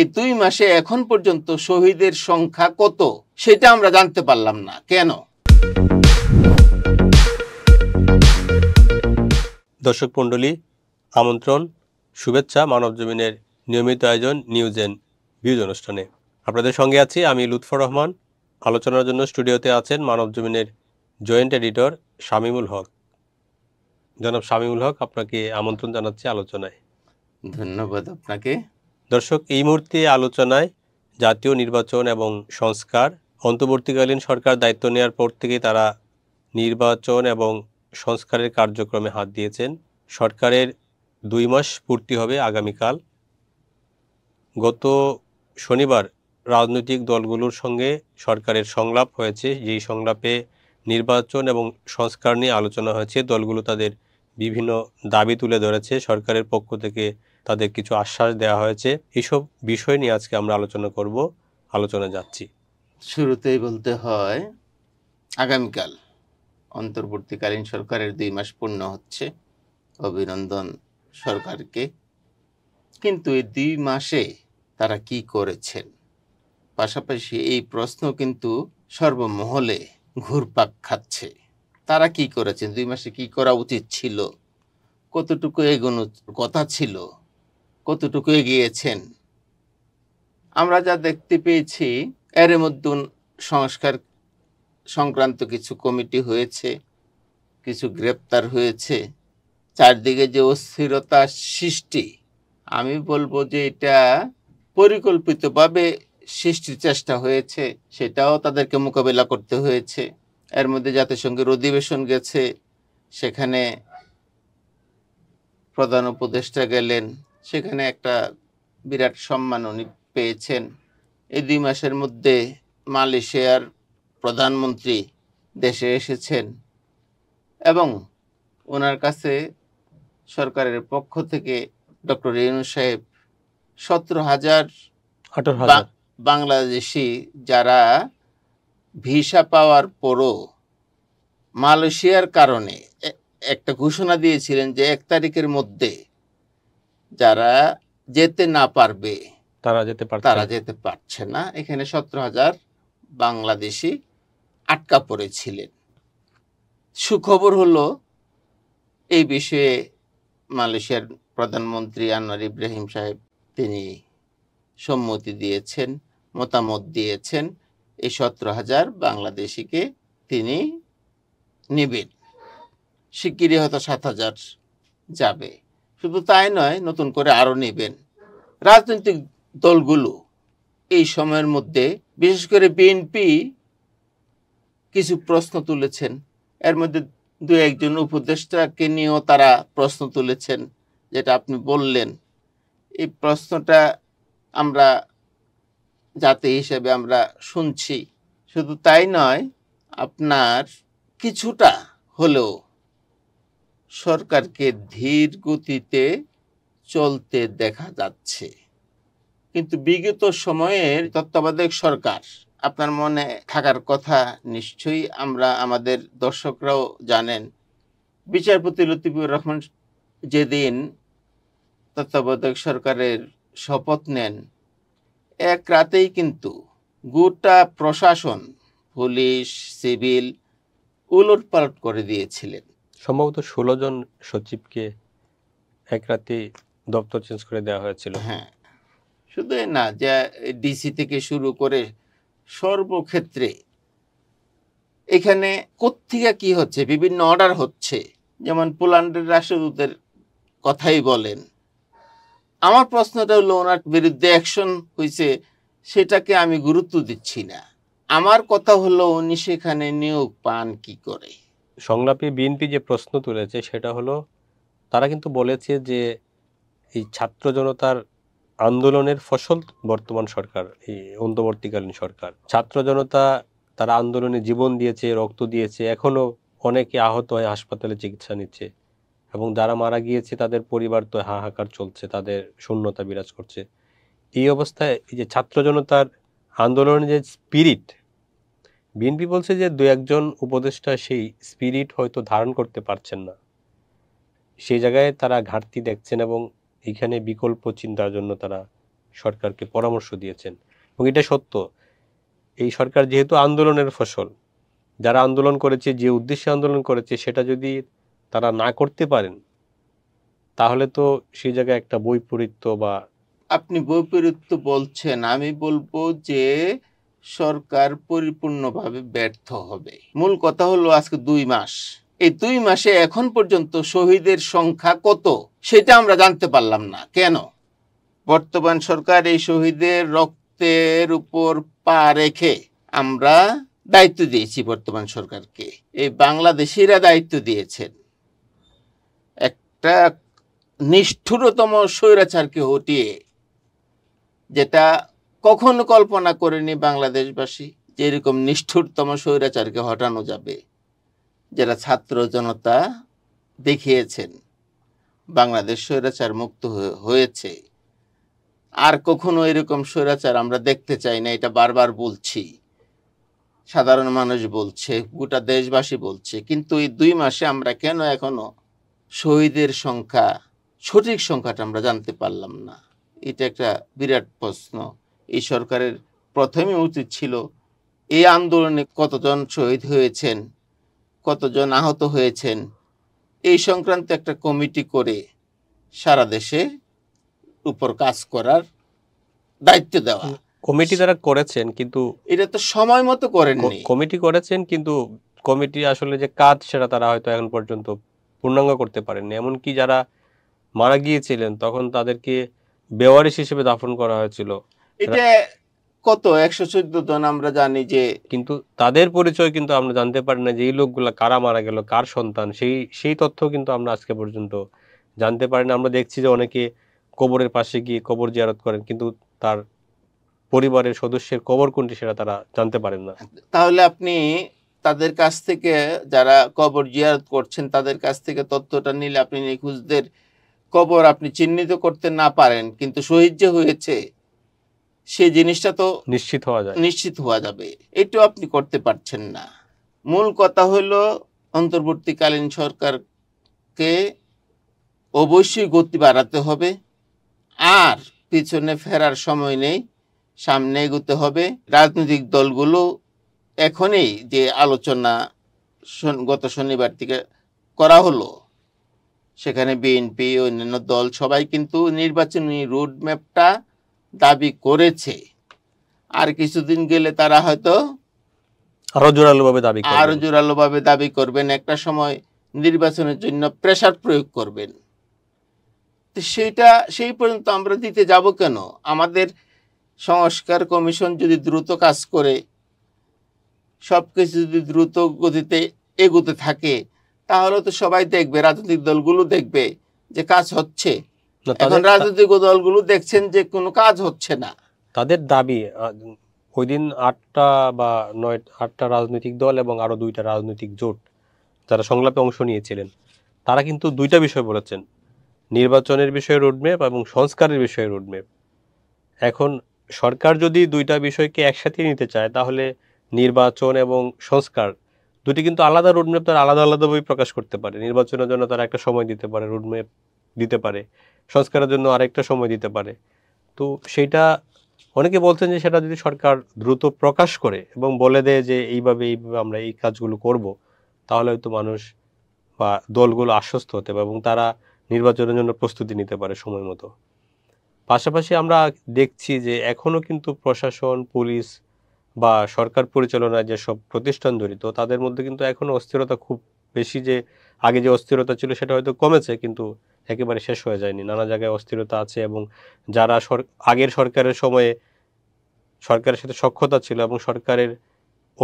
এই দুই মাসে এখন পর্যন্ত শহীদের সংখ্যা কত সেটা আমরা জানতে পারলাম না কেন দর্শক মণ্ডলী আমন্ত্রণ শুভেচ্ছা মানব জমিনের নিয়মিত আয়োজন নিউজ এন ভিউজ অনুষ্ঠানে আপনাদের সঙ্গে আছি আমি লুৎফর রহমান আলোচনার জন্য স্টুডিওতে আছেন মানব জমিনের জয়েন্ট এডিটর শামিমুল হক জনাব শামিমুল হক আপনাকে আমন্ত্রণ জানাচ্ছি আলোচনায় ধন্যবাদ আপনাকে দর্শক এই মুহূর্তে আলোচনায় জাতীয় নির্বাচন এবং সংস্কার অন্তর্বর্তীকালীন সরকার দায়িত্ব নেওয়ার পর থেকে তারা নির্বাচন এবং সংস্কারের কার্যক্রমে হাত দিয়েছেন সরকারের দুই মাস পূর্তি হবে আগামীকাল গত শনিবার রাজনৈতিক দলগুলোর সঙ্গে সরকারের সংলাপ হয়েছে যেই সংলাপে নির্বাচন এবং সংস্কার নিয়ে আলোচনা হয়েছে দলগুলো তাদের বিভিন্ন দাবি তুলে ধরেছে সরকারের পক্ষ থেকে তাদের কিছু আশ্বাস দেওয়া হয়েছে এসব বিষয় নিয়ে আজকে আমরা আলোচনা করব আলোচনা যাচ্ছি শুরুতেই বলতে হয় আগামীকাল অন্তর্বর্তীকালীন সরকারের দুই মাস পূর্ণ হচ্ছে অভিনন্দন সরকারকে কিন্তু এই দুই মাসে তারা কি করেছেন পাশাপাশি এই প্রশ্ন কিন্তু সর্বমহলে ঘুরপাক খাচ্ছে তারা কি করেছেন দুই মাসে কি করা উচিত ছিল কতটুকু এগোনো কথা ছিল কতটুকু এগিয়েছেন আমরা যা দেখতে পেয়েছি এর মধ্যে সংস্কার সংক্রান্ত কিছু কমিটি হয়েছে কিছু গ্রেপ্তার হয়েছে চারদিকে যে অস্থিরতা সৃষ্টি আমি বলবো যে এটা পরিকল্পিতভাবে সৃষ্টির চেষ্টা হয়েছে সেটাও তাদেরকে মোকাবেলা করতে হয়েছে এর মধ্যে জাতিসংঘের অধিবেশন গেছে সেখানে প্রধান উপদেষ্টা গেলেন সেখানে একটা বিরাট সম্মান উনি পেয়েছেন এই দুই মাসের মধ্যে মালয়েশিয়ার প্রধানমন্ত্রী দেশে এসেছেন এবং ওনার কাছে সরকারের পক্ষ থেকে ডক্টর রেণু সাহেব সতেরো হাজার বাংলাদেশি যারা ভিসা পাওয়ার পরও মালয়েশিয়ার কারণে একটা ঘোষণা দিয়েছিলেন যে এক তারিখের মধ্যে যারা যেতে না পারবে তারা যেতে পারে তারা যেতে পারছে না এখানে সতেরো হাজার বাংলাদেশি আটকা পড়েছিলেন সুখবর হলো এই বিষয়ে মালয়েশিয়ার প্রধানমন্ত্রী আনোয়ার ইব্রাহিম সাহেব তিনি সম্মতি দিয়েছেন মতামত দিয়েছেন এই সতেরো হাজার বাংলাদেশিকে তিনি নেবেন শিগগিরই হয়তো সাত হাজার যাবে শুধু তাই নয় নতুন করে আরও নেবেন রাজনৈতিক দলগুলো এই সময়ের মধ্যে বিশেষ করে বিএনপি কিছু প্রশ্ন তুলেছেন এর মধ্যে দু একজন উপদেষ্টাকে নিয়েও তারা প্রশ্ন তুলেছেন যেটা আপনি বললেন এই প্রশ্নটা আমরা জাতি হিসেবে আমরা শুনছি শুধু তাই নয় আপনার কিছুটা হলেও সরকারকে ধীর গতিতে চলতে দেখা যাচ্ছে কিন্তু বিগত সময়ের তত্ত্বাবধায়ক সরকার আপনার মনে থাকার কথা নিশ্চয়ই আমরা আমাদের দর্শকরাও জানেন বিচারপতি লতিফুর রহমান যেদিন তত্ত্বাবধায়ক সরকারের শপথ নেন এক রাতেই কিন্তু গোটা প্রশাসন পুলিশ সিভিল উলট পালট করে দিয়েছিলেন সম্ভবত ষোলো জন সচিবকে এক রাতে দপ্তর চেঞ্জ করে দেওয়া হয়েছিল হ্যাঁ শুধু না যে ডিসি থেকে শুরু করে সর্বক্ষেত্রে এখানে কোথেকে কি হচ্ছে বিভিন্ন অর্ডার হচ্ছে যেমন পোল্যান্ডের রাষ্ট্রদূতের কথাই বলেন আমার প্রশ্নটা হলো ওনার বিরুদ্ধে অ্যাকশন হয়েছে সেটাকে আমি গুরুত্ব দিচ্ছি না আমার কথা হলো উনি সেখানে নিয়োগ পান কি করে সংলাপে বিএনপি যে প্রশ্ন তুলেছে সেটা হলো তারা কিন্তু বলেছে যে এই ছাত্র জনতার আন্দোলনের ফসল বর্তমান সরকার এই অন্তর্বর্তীকালীন সরকার ছাত্র জনতা তারা আন্দোলনে জীবন দিয়েছে রক্ত দিয়েছে এখনও অনেকে আহত হয় হাসপাতালে চিকিৎসা নিচ্ছে এবং যারা মারা গিয়েছে তাদের পরিবার তো হাহাকার চলছে তাদের শূন্যতা বিরাজ করছে এই অবস্থায় এই যে ছাত্র জনতার আন্দোলনের যে স্পিরিট বিএনপি বলছে যে দু একজন উপদেষ্টা সেই স্পিরিট হয়তো ধারণ করতে পারছেন না সেই জায়গায় তারা ঘাটতি দেখছেন এবং এখানে বিকল্প চিন্তার জন্য তারা সরকারকে পরামর্শ দিয়েছেন এবং এটা সত্য এই সরকার যেহেতু আন্দোলনের ফসল যারা আন্দোলন করেছে যে উদ্দেশ্যে আন্দোলন করেছে সেটা যদি তারা না করতে পারেন তাহলে তো সেই জায়গায় একটা বৈপরীত্য বা আপনি বৈপরীত্য বলছেন আমি বলবো যে সরকার পরিপূর্ণভাবে ব্যর্থ হবে মূল কথা হলো আজকে দুই মাস এই দুই মাসে এখন পর্যন্ত শহীদের সংখ্যা কত সেটা আমরা জানতে পারলাম না কেন বর্তমান সরকার এই শহীদের রক্তের উপর পা রেখে আমরা দায়িত্ব দিয়েছি বর্তমান সরকারকে এই বাংলাদেশিরা দায়িত্ব দিয়েছেন একটা নিষ্ঠুরতম স্বৈরাচারকে হটিয়ে যেটা কখন কল্পনা করেনি বাংলাদেশবাসী যে এরকম নিষ্ঠুরতম স্বৈরাচারকে হটানো যাবে যারা ছাত্র জনতা দেখিয়েছেন বাংলাদেশ স্বৈরাচার মুক্ত হয়েছে আর কখনো এরকম স্বৈরাচার আমরা দেখতে চাই না এটা বারবার বলছি সাধারণ মানুষ বলছে গোটা দেশবাসী বলছে কিন্তু এই দুই মাসে আমরা কেন এখনো শহীদের সংখ্যা সঠিক সংখ্যাটা আমরা জানতে পারলাম না এটা একটা বিরাট প্রশ্ন এই সরকারের প্রথমে উচিত ছিল এই আন্দোলনে কতজন শহীদ হয়েছেন কতজন আহত হয়েছেন এই সংক্রান্ত একটা কমিটি করে সারা দেশে উপর কাজ করার দায়িত্ব দেওয়া কমিটি তারা করেছেন কিন্তু এটা তো সময় মতো করেননি কমিটি করেছেন কিন্তু কমিটি আসলে যে কাজ সেটা তারা হয়তো এখন পর্যন্ত পূর্ণাঙ্গ করতে পারেননি এমনকি যারা মারা গিয়েছিলেন তখন তাদেরকে বেওয়ারিশ হিসেবে দাফন করা হয়েছিল এটা কত একশো চোদ্দ জন আমরা জানি যে কিন্তু তাদের পরিচয় কিন্তু আমরা জানতে পারি না যে এই লোকগুলা কারা মারা গেল কার সন্তান সেই সেই তথ্য কিন্তু আমরা আজকে পর্যন্ত জানতে পারি না আমরা দেখছি যে অনেকে কবরের পাশে গিয়ে কবর জিয়ারত করেন কিন্তু তার পরিবারের সদস্যের কবর কোনটি সেটা তারা জানতে পারেন না তাহলে আপনি তাদের কাছ থেকে যারা কবর জিয়ারত করছেন তাদের কাছ থেকে তথ্যটা নিলে আপনি নিখোঁজদের কবর আপনি চিহ্নিত করতে না পারেন কিন্তু শহীদ যে হয়েছে সেই জিনিসটা তো নিশ্চিত হওয়া যায় নিশ্চিত হওয়া যাবে এটাও আপনি করতে পারছেন না মূল কথা হলো অন্তর্বর্তীকালীন সরকারকে অবশ্যই গতি বাড়াতে হবে আর পিছনে ফেরার সময় নেই সামনে এগোতে হবে রাজনৈতিক দলগুলো এখনই যে আলোচনা গত শনিবার থেকে করা হলো সেখানে বিএনপি অন্যান্য দল সবাই কিন্তু নির্বাচনী রোডম্যাপটা দাবি করেছে আর কিছুদিন গেলে তারা হয়তো আরো জোরালোভাবে দাবি আরো জোরালোভাবে দাবি করবেন একটা সময় নির্বাচনের জন্য প্রেশার প্রয়োগ করবেন তো সেটা সেই পর্যন্ত আমরা দিতে যাব কেন আমাদের সংস্কার কমিশন যদি দ্রুত কাজ করে সব কিছু যদি দ্রুত গতিতে এগোতে থাকে তাহলে তো সবাই দেখবে রাজনৈতিক দলগুলো দেখবে যে কাজ হচ্ছে এখন রাজনৈতিক দলগুলো দেখছেন যে কোনো কাজ হচ্ছে না তাদের দাবি ওই দিন আটটা বা নয় আটটা রাজনৈতিক দল এবং আরও দুইটা রাজনৈতিক জোট যারা সংলাপে অংশ নিয়েছিলেন তারা কিন্তু দুইটা বিষয় বলেছেন নির্বাচনের বিষয়ে রোডম্যাপ এবং সংস্কারের বিষয়ে রোডম্যাপ এখন সরকার যদি দুইটা বিষয়কে একসাথে নিতে চায় তাহলে নির্বাচন এবং সংস্কার দুটি কিন্তু আলাদা রোডম্যাপ তারা আলাদা আলাদাভাবে প্রকাশ করতে পারে নির্বাচনের জন্য তারা একটা সময় দিতে পারে রোডম্যাপ দিতে পারে সংস্কারের জন্য আরেকটা সময় দিতে পারে তো সেটা অনেকে বলছেন যে সেটা যদি সরকার দ্রুত প্রকাশ করে এবং বলে দেয় যে এইভাবে এইভাবে আমরা এই কাজগুলো করব তাহলে হয়তো মানুষ বা দলগুলো আশ্বস্ত হতে পারে এবং তারা নির্বাচনের জন্য প্রস্তুতি নিতে পারে সময় মতো পাশাপাশি আমরা দেখছি যে এখনও কিন্তু প্রশাসন পুলিশ বা সরকার পরিচালনায় যেসব প্রতিষ্ঠান জড়িত তাদের মধ্যে কিন্তু এখনও অস্থিরতা খুব বেশি যে আগে যে অস্থিরতা ছিল সেটা হয়তো কমেছে কিন্তু একেবারে শেষ হয়ে যায়নি নানা জায়গায় অস্থিরতা আছে এবং যারা আগের সরকারের সময়ে সরকারের সাথে সক্ষতা ছিল এবং সরকারের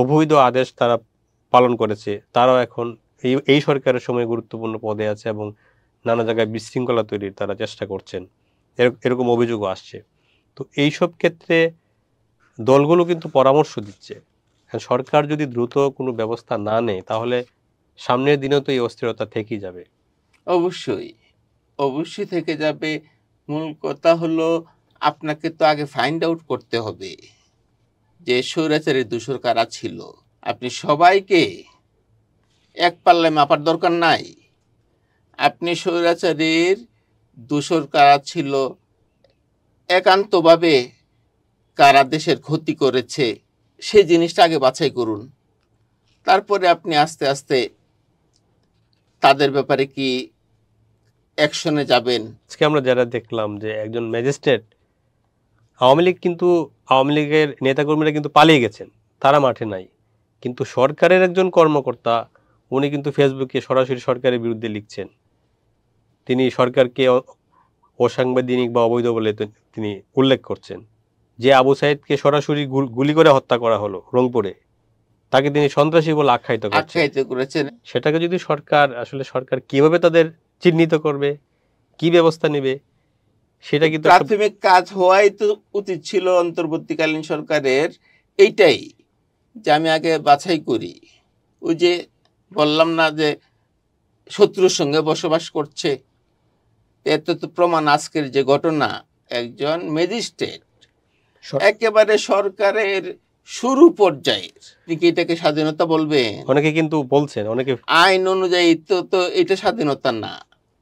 অবৈধ আদেশ তারা পালন করেছে তারাও এখন এই এই সরকারের সময় গুরুত্বপূর্ণ পদে আছে এবং নানা জায়গায় বিশৃঙ্খলা তৈরির তারা চেষ্টা করছেন এরকম অভিযোগও আসছে তো এই সব ক্ষেত্রে দলগুলো কিন্তু পরামর্শ দিচ্ছে হ্যাঁ, সরকার যদি দ্রুত কোনো ব্যবস্থা না নেয় তাহলে সামনের দিনেও তো এই অস্থিরতা থেকেই যাবে অবশ্যই অবশ্যই থেকে যাবে মূল কথা হলো আপনাকে তো আগে ফাইন্ড আউট করতে হবে যে স্বৈরাচারের দূষর কারা ছিল আপনি সবাইকে এক পাল্লায় মাপার দরকার নাই আপনি স্বৈরাচারীর দূষর কারা ছিল একান্তভাবে কারা দেশের ক্ষতি করেছে সেই জিনিসটা আগে বাছাই করুন তারপরে আপনি আস্তে আস্তে তাদের ব্যাপারে কি অ্যাকশনে যাবেন আজকে আমরা যারা দেখলাম যে একজন ম্যাজিস্ট্রেট আওয়ামী লীগ কিন্তু আওয়ামী লীগের নেতাকর্মীরা কিন্তু পালিয়ে গেছেন তারা মাঠে নাই কিন্তু সরকারের একজন কর্মকর্তা উনি কিন্তু ফেসবুকে সরাসরি সরকারের বিরুদ্ধে লিখছেন তিনি সরকারকে অসাংবিধানিক বা অবৈধ বলে তিনি উল্লেখ করছেন যে আবু সাইদকে সরাসরি গুলি করে হত্যা করা হলো রংপুরে তাকে তিনি সন্ত্রাসী বলে আখ্যায়িত আখ্যায়িত করেছেন সেটাকে যদি সরকার আসলে সরকার কিভাবে তাদের চিহ্নিত করবে কি ব্যবস্থা নেবে সেটা কিন্তু প্রাথমিক কাজ হওয়াই তো উচিত ছিল অন্তর্বর্তীকালীন সরকারের এইটাই যে আমি আগে বাছাই করি ওই যে বললাম না যে শত্রুর সঙ্গে বসবাস করছে এত তো প্রমাণ আজকের যে ঘটনা একজন ম্যাজিস্ট্রেট একেবারে সরকারের শুরু পর্যায়ের কি এটাকে স্বাধীনতা বলবেন অনেকে কিন্তু বলছেন অনেকে আইন অনুযায়ী তো তো এটা স্বাধীনতা না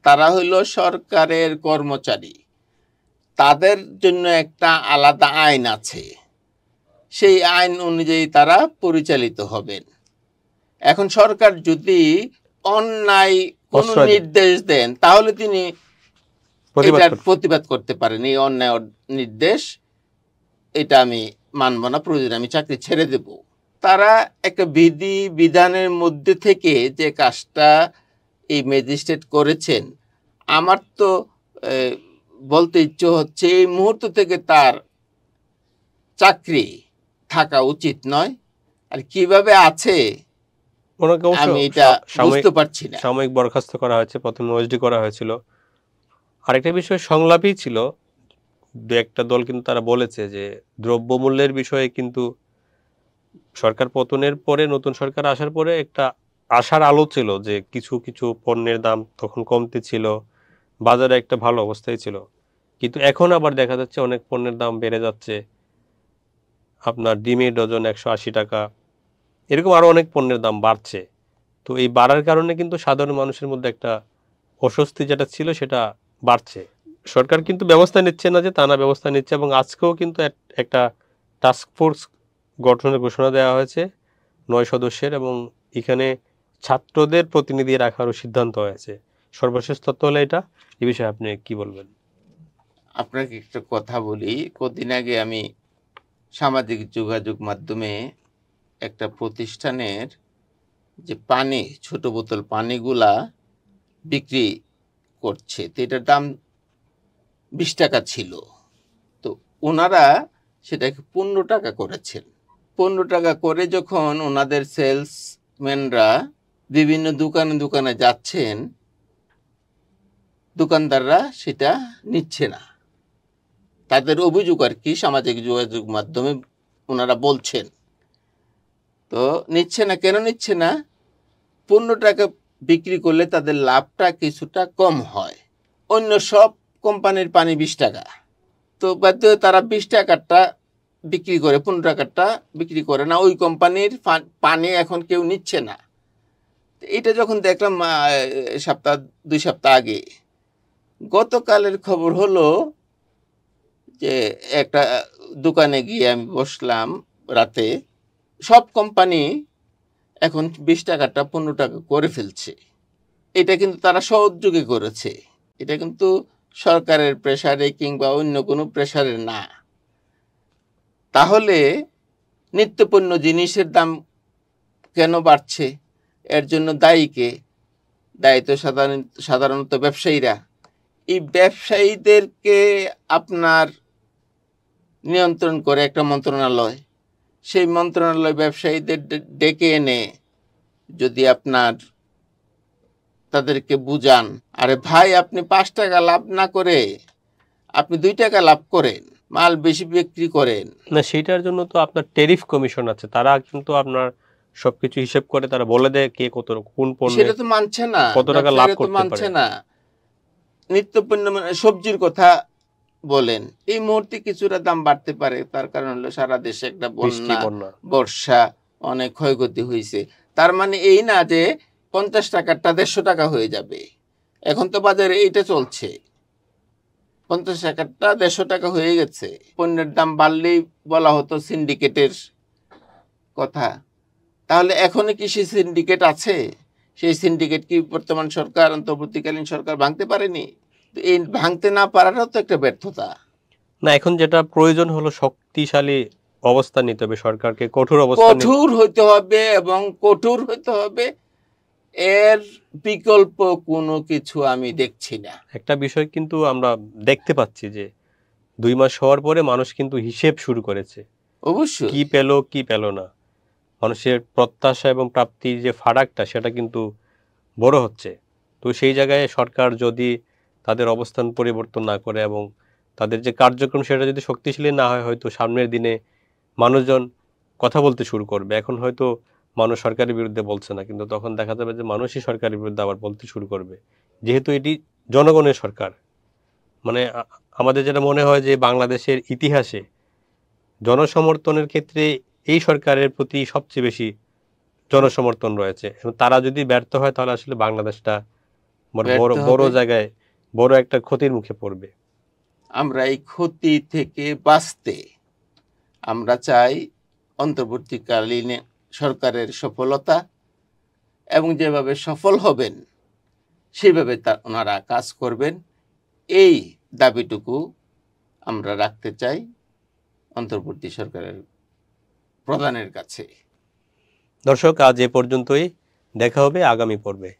তারা হইল সরকারের কর্মচারী তাদের জন্য একটা আলাদা আইন আছে সেই আইন অনুযায়ী তারা পরিচালিত হবেন এখন সরকার যদি অন্যায় কোন নির্দেশ দেন তাহলে তিনি প্রতিবাদ করতে পারেন এই অন্যায় নির্দেশ এটা আমি মানব না প্রয়োজন আমি চাকরি ছেড়ে দেব তারা একটা বিধি বিধানের মধ্যে থেকে যে কাজটা এই ম্যাজিস্ট্রেট করেছেন আমার তো বলতে ইচ্ছে হচ্ছে এই মুহূর্ত থেকে তার চাকরি থাকা উচিত নয় আর কিভাবে আছে আমি এটা বুঝতে পারছি না সাময়িক বরখাস্ত করা হয়েছে প্রথমে ওএসডি করা হয়েছিল আরেকটা বিষয় সংলাপই ছিল দু একটা দল কিন্তু তারা বলেছে যে দ্রব্যমূল্যের বিষয়ে কিন্তু সরকার পতনের পরে নতুন সরকার আসার পরে একটা আসার আলো ছিল যে কিছু কিছু পণ্যের দাম তখন কমতে ছিল বাজারে একটা ভালো অবস্থায় ছিল কিন্তু এখন আবার দেখা যাচ্ছে অনেক পণ্যের দাম বেড়ে যাচ্ছে আপনার ডিমের ডজন একশো আশি টাকা এরকম আরও অনেক পণ্যের দাম বাড়ছে তো এই বাড়ার কারণে কিন্তু সাধারণ মানুষের মধ্যে একটা অস্বস্তি যেটা ছিল সেটা বাড়ছে সরকার কিন্তু ব্যবস্থা নিচ্ছে না যে তা না ব্যবস্থা নিচ্ছে এবং আজকেও কিন্তু একটা টাস্ক ফোর্স গঠনের ঘোষণা দেওয়া হয়েছে নয় সদস্যের এবং এখানে ছাত্রদের প্রতিনিধি রাখারও সিদ্ধান্ত হয়েছে সর্বশেষ তত্ত্ব হলো এটা এ বিষয়ে আপনি কি বলবেন আপনাকে একটা কথা বলি কদিন আগে আমি সামাজিক যোগাযোগ মাধ্যমে একটা প্রতিষ্ঠানের যে পানি ছোট বোতল পানিগুলা বিক্রি করছে তো এটার দাম বিশ টাকা ছিল তো ওনারা সেটাকে পনেরো টাকা করেছেন পনেরো টাকা করে যখন ওনাদের সেলসম্যানরা বিভিন্ন দোকানে দোকানে যাচ্ছেন দোকানদাররা সেটা নিচ্ছে না তাদের অভিযোগ আর কি সামাজিক যোগাযোগ মাধ্যমে ওনারা বলছেন তো নিচ্ছে না কেন নিচ্ছে না পণ্যটাকে বিক্রি করলে তাদের লাভটা কিছুটা কম হয় অন্য সব কোম্পানির পানি বিশ টাকা তো বাধ্য তারা বিশ টাকারটা বিক্রি করে পনেরো টাকারটা বিক্রি করে না ওই কোম্পানির পানি এখন কেউ নিচ্ছে না এটা যখন দেখলাম সপ্তাহ দুই সপ্তাহ আগে গতকালের খবর হলো যে একটা দোকানে গিয়ে আমি বসলাম রাতে সব কোম্পানি এখন বিশ টাকাটা পনেরো টাকা করে ফেলছে এটা কিন্তু তারা সহযোগে করেছে এটা কিন্তু সরকারের প্রেশারে কিংবা অন্য কোনো প্রেশারে না তাহলে নিত্যপণ্য জিনিসের দাম কেন বাড়ছে এর জন্য দায়ীকে দায়িত্ব সাধারণ সাধারণত ব্যবসায়ীরা এই ব্যবসায়ীদেরকে আপনার নিয়ন্ত্রণ করে একটা মন্ত্রণালয় সেই মন্ত্রণালয় ব্যবসায়ীদের ডেকে এনে যদি আপনার তাদেরকে বুঝান আরে ভাই আপনি পাঁচ টাকা লাভ না করে আপনি দুই টাকা লাভ করেন মাল বেশি বিক্রি করেন না সেটার জন্য তো আপনার টেরিফ কমিশন আছে তারা কিন্তু আপনার সবকিছু হিসেব করে তারা বলে দেয় কে কত কোন সেটা তো মানছে না কত টাকা লাভ করতে মানছে না নিত্যপণ্য মানে সবজির কথা বলেন এই মুহূর্তে কিছুটা দাম বাড়তে পারে তার কারণ হলো সারা দেশে একটা বন্যা বর্ষা অনেক ক্ষয়ক্ষতি হয়েছে তার মানে এই না যে পঞ্চাশ টাকারটা দেড়শো টাকা হয়ে যাবে এখন তো বাজারে এইটা চলছে পঞ্চাশ টাকারটা দেড়শো টাকা হয়ে গেছে পণ্যের দাম বাড়লেই বলা হতো সিন্ডিকেটের কথা তাহলে এখনো কৃষি সিন্ডিকেট আছে সেই সিন্ডিকেট কি বর্তমান সরকার অন্তর্বর্তীকালীন সরকার ভাঙতে পারেনি তো এই ভাঙতে না পারাটাও তো একটা ব্যর্থতা না এখন যেটা প্রয়োজন হলো শক্তিশালী অবস্থান নিতে হবে সরকারকে কঠোর অবস্থা কঠোর হইতে হবে এবং কঠোর হইতে হবে এর বিকল্প কোনো কিছু আমি দেখছি না একটা বিষয় কিন্তু আমরা দেখতে পাচ্ছি যে দুই মাস হওয়ার পরে মানুষ কিন্তু হিসেব শুরু করেছে অবশ্যই কি পেল কি পেল না মানুষের প্রত্যাশা এবং প্রাপ্তির যে ফারাকটা সেটা কিন্তু বড় হচ্ছে তো সেই জায়গায় সরকার যদি তাদের অবস্থান পরিবর্তন না করে এবং তাদের যে কার্যক্রম সেটা যদি শক্তিশালী না হয় হয়তো সামনের দিনে মানুষজন কথা বলতে শুরু করবে এখন হয়তো মানুষ সরকারের বিরুদ্ধে বলছে না কিন্তু তখন দেখা যাবে যে মানুষই সরকারের বিরুদ্ধে আবার বলতে শুরু করবে যেহেতু এটি জনগণের সরকার মানে আমাদের যেটা মনে হয় যে বাংলাদেশের ইতিহাসে জনসমর্থনের ক্ষেত্রে এই সরকারের প্রতি সবচেয়ে বেশি জনসমর্থন রয়েছে তারা যদি ব্যর্থ হয় তাহলে আসলে বাংলাদেশটা বড় বড় জায়গায় বড় একটা ক্ষতির মুখে পড়বে আমরা এই ক্ষতি থেকে বাঁচতে আমরা চাই অন্তর্বর্তীকালীন সরকারের সফলতা এবং যেভাবে সফল হবেন সেভাবে তা ওনারা কাজ করবেন এই দাবিটুকু আমরা রাখতে চাই অন্তর্বর্তী সরকারের প্রদানের কাছে দর্শক আজ এ পর্যন্তই দেখা হবে আগামী পর্বে